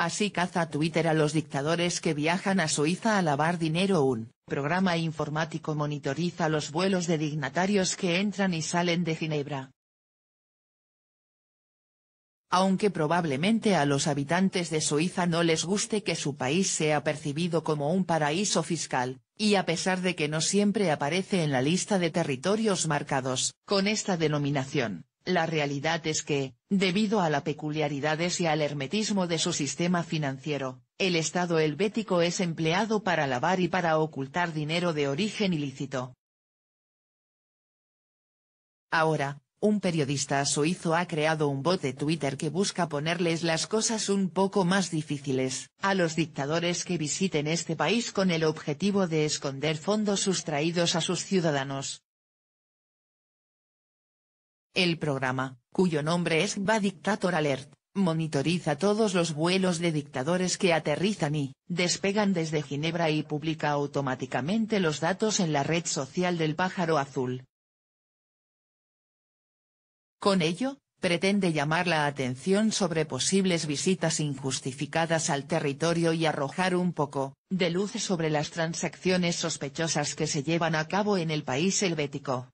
Así caza Twitter a los dictadores que viajan a Suiza a lavar dinero. Un programa informático monitoriza los vuelos de dignatarios que entran y salen de Ginebra. Aunque probablemente a los habitantes de Suiza no les guste que su país sea percibido como un paraíso fiscal, y a pesar de que no siempre aparece en la lista de territorios marcados con esta denominación, la realidad es que, debido a las peculiaridades y al hermetismo de su sistema financiero, el Estado helvético es empleado para lavar y para ocultar dinero de origen ilícito. Ahora, un periodista suizo ha creado un bot de Twitter que busca ponerles las cosas un poco más difíciles a los dictadores que visiten este país con el objetivo de esconder fondos sustraídos a sus ciudadanos. El programa, cuyo nombre es Va Dictator Alert, monitoriza todos los vuelos de dictadores que aterrizan y despegan desde Ginebra y publica automáticamente los datos en la red social del pájaro azul. Con ello, pretende llamar la atención sobre posibles visitas injustificadas al territorio y arrojar un poco, de luz sobre las transacciones sospechosas que se llevan a cabo en el país helvético.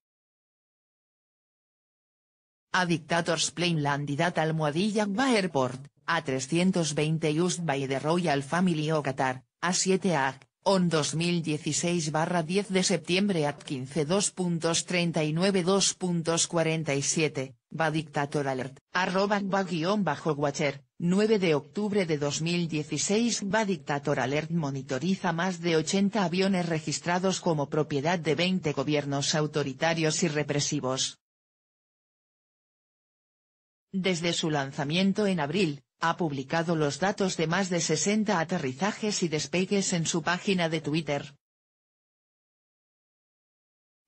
A Dictator's y Landidat Almohadilla Airport, A320 used by the Royal Family o Qatar, A7 ac on 2016-10 de septiembre at 15.39-2.47, va Dictator Alert, arroba bajo Watcher, 9 de octubre de 2016 va Dictator Alert monitoriza más de 80 aviones registrados como propiedad de 20 gobiernos autoritarios y represivos. Desde su lanzamiento en abril, ha publicado los datos de más de 60 aterrizajes y despegues en su página de Twitter.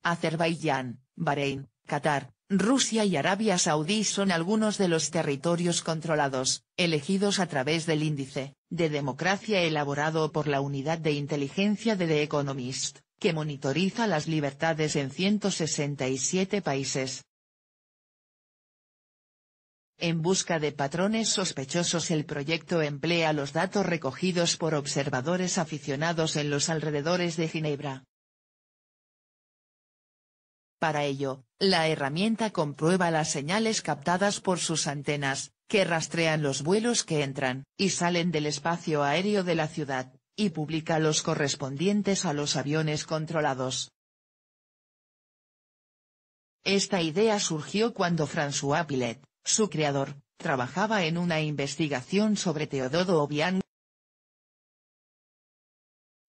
Azerbaiyán, Bahrein, Qatar, Rusia y Arabia Saudí son algunos de los territorios controlados, elegidos a través del índice, de democracia elaborado por la Unidad de Inteligencia de The Economist, que monitoriza las libertades en 167 países, en busca de patrones sospechosos el proyecto emplea los datos recogidos por observadores aficionados en los alrededores de Ginebra. Para ello, la herramienta comprueba las señales captadas por sus antenas, que rastrean los vuelos que entran y salen del espacio aéreo de la ciudad, y publica los correspondientes a los aviones controlados. Esta idea surgió cuando François Pilet, su creador, trabajaba en una investigación sobre Teododo Obiang.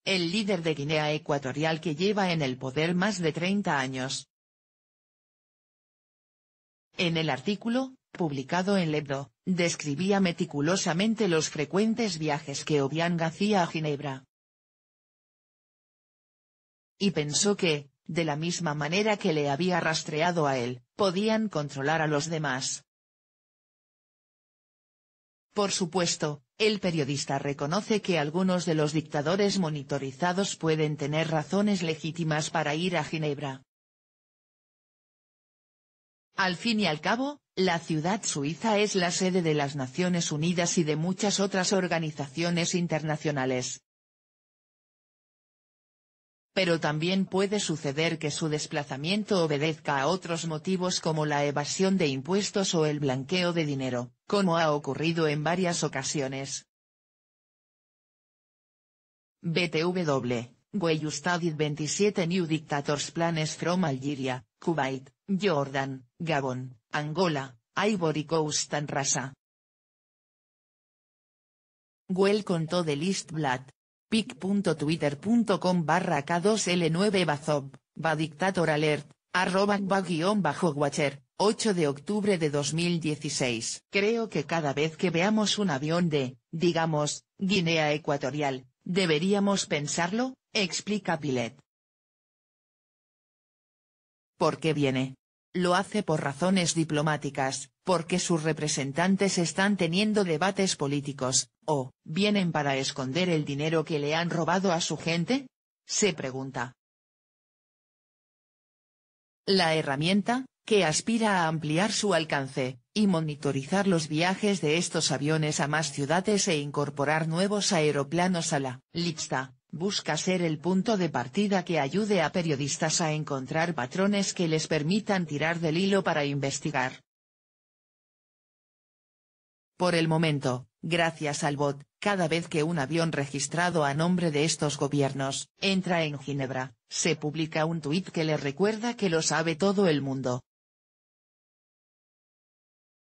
El líder de Guinea Ecuatorial que lleva en el poder más de 30 años. En el artículo, publicado en Lebdo, describía meticulosamente los frecuentes viajes que Obiang hacía a Ginebra. Y pensó que, de la misma manera que le había rastreado a él, podían controlar a los demás. Por supuesto, el periodista reconoce que algunos de los dictadores monitorizados pueden tener razones legítimas para ir a Ginebra. Al fin y al cabo, la ciudad suiza es la sede de las Naciones Unidas y de muchas otras organizaciones internacionales pero también puede suceder que su desplazamiento obedezca a otros motivos como la evasión de impuestos o el blanqueo de dinero, como ha ocurrido en varias ocasiones. BTW, Where 27 New Dictators Planes from Algeria, Kuwait, Jordan, Gabon, Angola, Ivory Coast and Rasa. Welcome contó the list pic.twitter.com barra K2L9 bazob Badictator Alert, arroba bajo watcher 8 de octubre de 2016. Creo que cada vez que veamos un avión de, digamos, Guinea Ecuatorial, deberíamos pensarlo, explica Pilet. ¿Por qué viene? lo hace por razones diplomáticas, porque sus representantes están teniendo debates políticos, o, ¿vienen para esconder el dinero que le han robado a su gente? Se pregunta. La herramienta, que aspira a ampliar su alcance, y monitorizar los viajes de estos aviones a más ciudades e incorporar nuevos aeroplanos a la lista, busca ser el punto de partida que ayude a periodistas a encontrar patrones que les permitan tirar del hilo para investigar. Por el momento, gracias al bot, cada vez que un avión registrado a nombre de estos gobiernos entra en Ginebra, se publica un tuit que le recuerda que lo sabe todo el mundo.